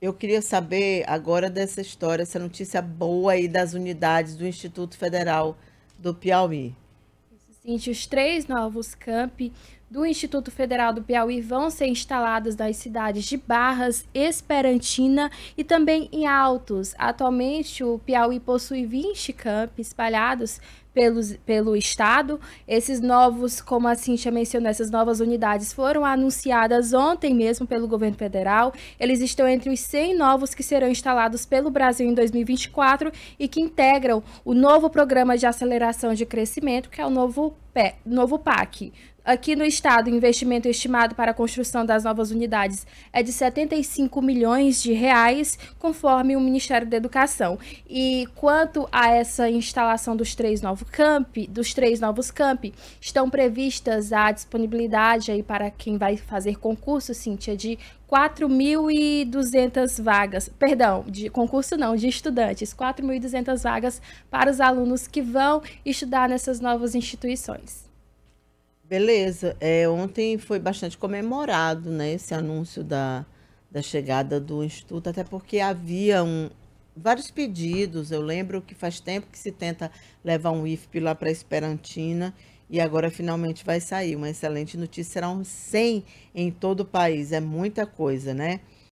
Eu queria saber agora dessa história, essa notícia boa aí das unidades do Instituto Federal do Piauí. os três novos campi do Instituto Federal do Piauí vão ser instaladas nas cidades de Barras, Esperantina e também em Altos. Atualmente, o Piauí possui 20 campos espalhados pelo pelo Estado. Esses novos, como a Cintia mencionou, essas novas unidades foram anunciadas ontem mesmo pelo governo federal. Eles estão entre os 100 novos que serão instalados pelo Brasil em 2024 e que integram o novo Programa de Aceleração de Crescimento, que é o novo novo PAC. Aqui no estado, o investimento estimado para a construção das novas unidades é de 75 milhões de reais, conforme o Ministério da Educação. E quanto a essa instalação dos três novos camp dos três novos camp estão previstas a disponibilidade aí para quem vai fazer concurso, Cíntia, de 4.200 vagas, perdão, de concurso não, de estudantes, 4.200 vagas para os alunos que vão estudar nessas novas instituições. Beleza, é, ontem foi bastante comemorado né, esse anúncio da, da chegada do Instituto, até porque havia um, vários pedidos. Eu lembro que faz tempo que se tenta levar um IFP lá para Esperantina e agora finalmente vai sair. Uma excelente notícia: serão 100 em todo o país. É muita coisa, né?